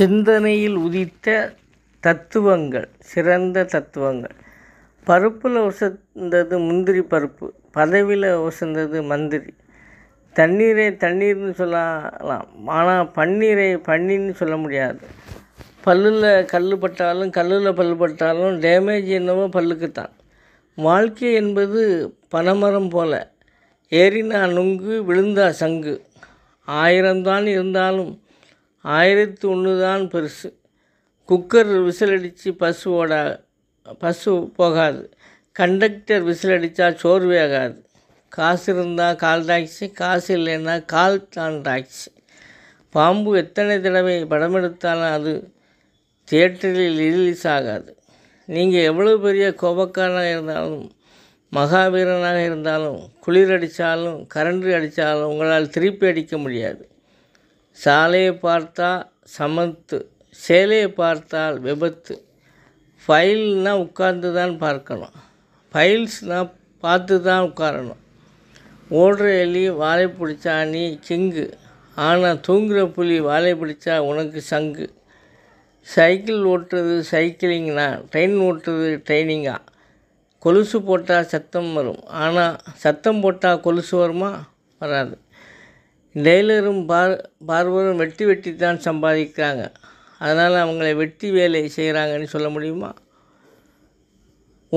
சிந்தனையில் உதித்த தத்துவங்கள் சிறந்த தத்துவங்கள் பருப்பில் உசந்தது முந்திரி பருப்பு பதவியில் உசந்தது மந்திரி தண்ணீரை தண்ணீர்னு சொல்லலாம் ஆனால் பன்னீரை பன்னின்னு சொல்ல முடியாது பல்லில் கல் பட்டாலும் கல்லில் பல் பட்டாலும் டேமேஜ் என்னவோ பல்லுக்குத்தான் வாழ்க்கை என்பது பனைமரம் போல ஏறினா நுங்கு விழுந்தா சங்கு ஆயிரம்தான் இருந்தாலும் ஆயிரத்தி ஒன்று தான் பெருசு குக்கர் விசிலடித்து பஸ் ஓடா பஸ்ஸு போகாது கண்டக்டர் விசிலடித்தா சோர்வே ஆகாது காசு இருந்தால் கால் டாக்ஸி காசு இல்லைன்னா கால் தான் டாக்ஸி பாம்பு எத்தனை தடவை படம் எடுத்தாலும் அது தியேட்டரில் ரிலீஸ் ஆகாது நீங்கள் எவ்வளோ பெரிய கோபக்காரனாக இருந்தாலும் மகாவீரனாக இருந்தாலும் குளிர் அடித்தாலும் கரண்ட் அடித்தாலும் உங்களால் திருப்பி அடிக்க முடியாது சாலையை பார்த்தா சமத்து சேலையை பார்த்தால் விபத்து ஃபைல்னால் உட்கார்ந்து தான் பார்க்கணும் ஃபைல்ஸ்னால் பார்த்து தான் உட்காரணும் ஓடுற எலி வாழை பிடிச்சா நீ கிங்கு ஆனால் தூங்குகிற புலி வாழை பிடிச்சா உனக்கு சங்கு சைக்கிள் ஓட்டுறது சைக்கிளிங்னா ட்ரெயின் ஓட்டுறது ட்ரைனிங்கா கொலுசு போட்டால் சத்தம் வரும் ஆனால் சத்தம் போட்டால் கொலுசு வருமா வராது டெய்லரும் பார் பார்வரும் வெட்டி வெட்டி தான் சம்பாதிக்கிறாங்க அதனால் அவங்களை வெட்டி வேலை செய்கிறாங்கன்னு சொல்ல முடியுமா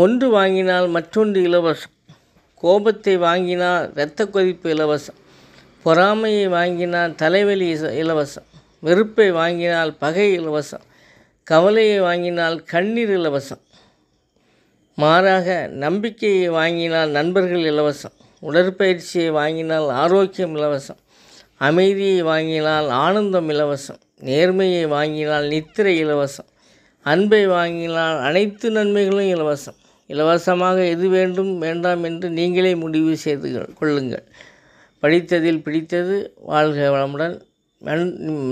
ஒன்று வாங்கினால் மற்றொன்று இலவசம் கோபத்தை வாங்கினால் இரத்த கொதிப்பு இலவசம் பொறாமையை வாங்கினால் தலைவலி இலவசம் வெறுப்பை வாங்கினால் பகை இலவசம் கவலையை வாங்கினால் கண்ணீர் இலவசம் மாறாக நம்பிக்கையை வாங்கினால் நண்பர்கள் இலவசம் உடற்பயிற்சியை வாங்கினால் ஆரோக்கியம் இலவசம் அமைதியை வாங்கினால் ஆனந்தம் இலவசம் நேர்மையை வாங்கினால் நித்திரை இலவசம் அன்பை வாங்கினால் அனைத்து நன்மைகளும் இலவசம் இலவசமாக எது வேண்டும் வேண்டாம் என்று நீங்களே முடிவு செய்து கொள்ளுங்கள் படித்ததில் பிடித்தது வாழ்க வளமுடன்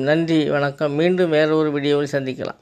நன்றி வணக்கம் மீண்டும் வேறொரு வீடியோவில் சந்திக்கலாம்